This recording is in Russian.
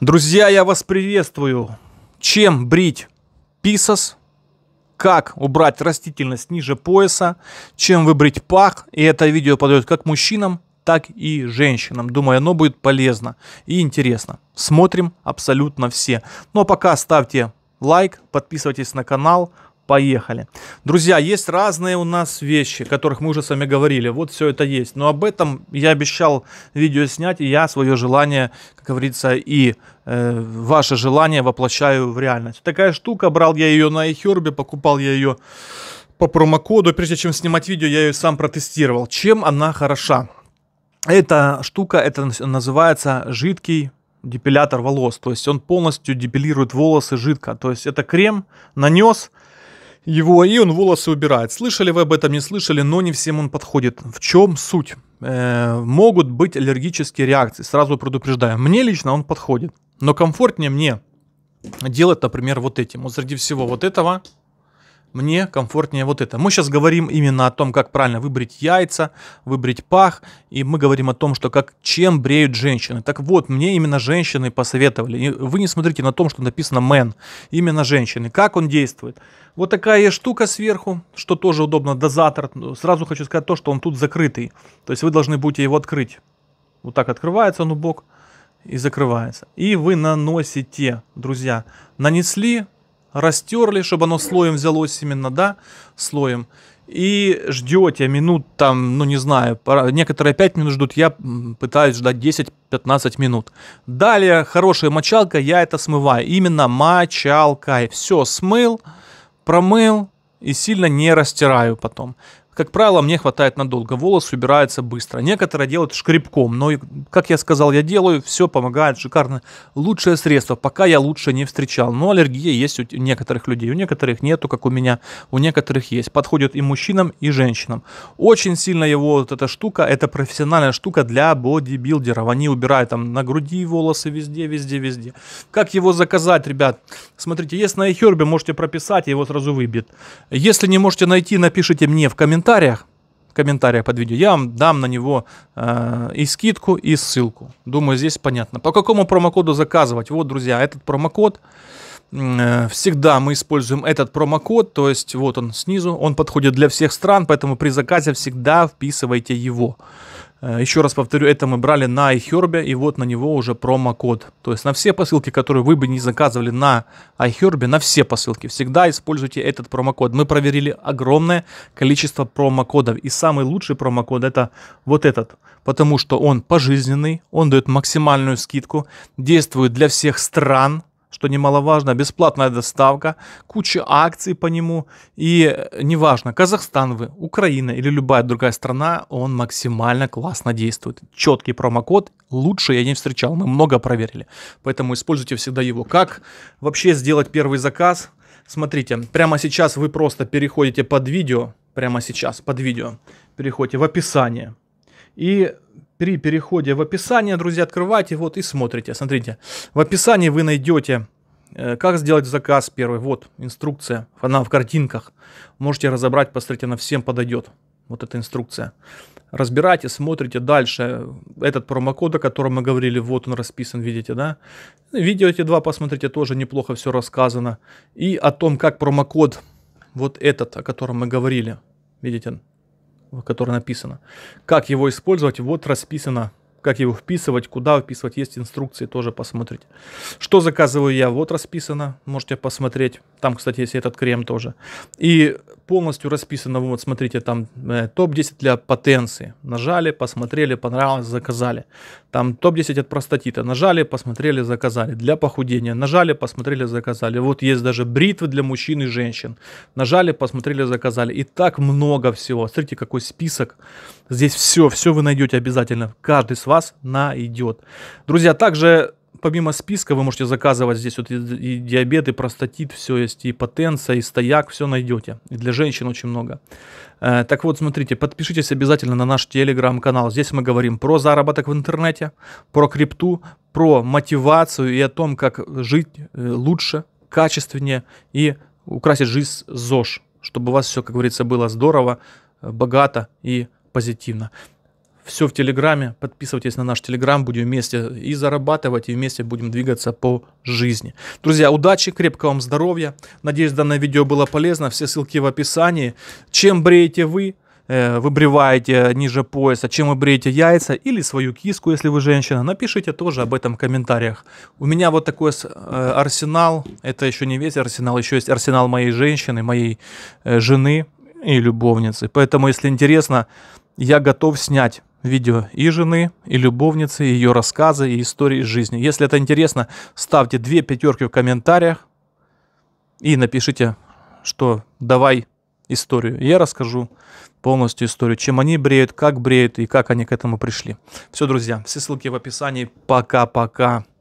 Друзья, я вас приветствую. Чем брить писос? Как убрать растительность ниже пояса? Чем выбрить пах? И это видео подойдет как мужчинам, так и женщинам. Думаю, оно будет полезно и интересно. Смотрим абсолютно все. Но ну, а пока ставьте лайк, подписывайтесь на канал, Поехали. Друзья, есть разные у нас вещи, о которых мы уже с вами говорили. Вот все это есть. Но об этом я обещал видео снять, и я свое желание, как говорится, и э, ваше желание воплощаю в реальность. Такая штука, брал я ее на iHerb, покупал я ее по промокоду. Прежде чем снимать видео, я ее сам протестировал. Чем она хороша? Эта штука, это называется жидкий депилятор волос. То есть он полностью депилирует волосы жидко. То есть это крем, нанес, его, и он волосы убирает. Слышали вы об этом, не слышали, но не всем он подходит. В чем суть? Э, могут быть аллергические реакции, сразу предупреждаю. Мне лично он подходит, но комфортнее мне делать, например, вот этим. Вот среди всего вот этого мне комфортнее вот это. Мы сейчас говорим именно о том, как правильно выбрить яйца, выбрить пах, и мы говорим о том, что как чем бреют женщины. Так вот, мне именно женщины посоветовали. вы не смотрите на том, что написано men, именно женщины. Как он действует? Вот такая штука сверху, что тоже удобно, дозатор. Сразу хочу сказать то, что он тут закрытый. То есть вы должны будете его открыть. Вот так открывается он убок и закрывается. И вы наносите, друзья, нанесли, растерли, чтобы оно слоем взялось именно, да, слоем. И ждете минут там, ну не знаю, некоторые 5 минут ждут, я пытаюсь ждать 10-15 минут. Далее хорошая мочалка, я это смываю. Именно мочалкой. Все смыл, промыл и сильно не растираю потом. Как правило, мне хватает надолго. Волос убирается быстро. Некоторые делают шкребком, но, как я сказал, я делаю, все помогает шикарно. Лучшее средство, пока я лучше не встречал. Но аллергия есть у некоторых людей. У некоторых нету, как у меня. У некоторых есть. Подходит и мужчинам, и женщинам. Очень сильно его вот эта штука, это профессиональная штука для бодибилдеров. Они убирают там на груди волосы везде, везде, везде. Как его заказать, ребят? Смотрите, если на iHerb можете прописать, его сразу выбьет. Если не можете найти, напишите мне в комментариях комментариях, в комментариях под видео я вам дам на него э, и скидку, и ссылку. Думаю, здесь понятно. По какому промокоду заказывать? Вот, друзья, этот промокод. Э, всегда мы используем этот промокод, то есть вот он снизу, он подходит для всех стран, поэтому при заказе всегда вписывайте его. Э, Еще раз повторю, это мы брали на iHerb, и вот на него уже промокод. То есть на все посылки, которые вы бы не заказывали на iHerb, на все посылки, всегда используйте этот промокод. Мы проверили огромное количество промокодов, и самый лучший промокод это вот этот, потому что он пожизненный, он дает максимальную скидку, действует для всех стран, что немаловажно, бесплатная доставка, куча акций по нему. И э, неважно, Казахстан вы, Украина или любая другая страна, он максимально классно действует. Четкий промокод, лучше я не встречал, мы много проверили. Поэтому используйте всегда его. Как вообще сделать первый заказ? Смотрите, прямо сейчас вы просто переходите под видео, прямо сейчас под видео, переходите в описание и при переходе в описание, друзья, открывайте вот и смотрите. Смотрите, в описании вы найдете, э, как сделать заказ первый. Вот инструкция, она в картинках. Можете разобрать, посмотрите, она всем подойдет. Вот эта инструкция. Разбирайте, смотрите дальше. Этот промокод, о котором мы говорили, вот он расписан, видите, да? Видео эти два посмотрите, тоже неплохо все рассказано. И о том, как промокод, вот этот, о котором мы говорили, видите, которое написано. Как его использовать, вот расписано как его вписывать, куда вписывать, есть инструкции, тоже посмотрите. Что заказываю я, вот расписано, можете посмотреть. Там, кстати, есть этот крем тоже. И полностью расписано, вот смотрите, там э, топ-10 для потенции. Нажали, посмотрели, понравилось, заказали. Там топ-10 от простатита. Нажали, посмотрели, заказали. Для похудения. Нажали, посмотрели, заказали. Вот есть даже бритвы для мужчин и женщин. Нажали, посмотрели, заказали. И так много всего. Смотрите, какой список. Здесь все, все вы найдете обязательно. Каждый из вас найдет. Друзья, также помимо списка вы можете заказывать здесь вот и диабет, и простатит, все есть, и потенция, и стояк, все найдете. И для женщин очень много. Э, так вот, смотрите, подпишитесь обязательно на наш телеграм-канал. Здесь мы говорим про заработок в интернете, про крипту, про мотивацию и о том, как жить э, лучше, качественнее и украсить жизнь ЗОЖ, чтобы у вас все, как говорится, было здорово, э, богато и позитивно. Все в Телеграме. Подписывайтесь на наш Телеграм. Будем вместе и зарабатывать, и вместе будем двигаться по жизни. Друзья, удачи, крепкого вам здоровья. Надеюсь, данное видео было полезно. Все ссылки в описании. Чем бреете вы? Э, вы ниже пояса, чем вы бреете яйца или свою киску, если вы женщина, напишите тоже об этом в комментариях. У меня вот такой э, арсенал, это еще не весь арсенал, еще есть арсенал моей женщины, моей э, жены и любовницы. Поэтому, если интересно, я готов снять видео и жены, и любовницы, и ее рассказы, и истории из жизни. Если это интересно, ставьте две пятерки в комментариях и напишите, что давай историю. Я расскажу полностью историю, чем они бреют, как бреют и как они к этому пришли. Все, друзья, все ссылки в описании. Пока-пока.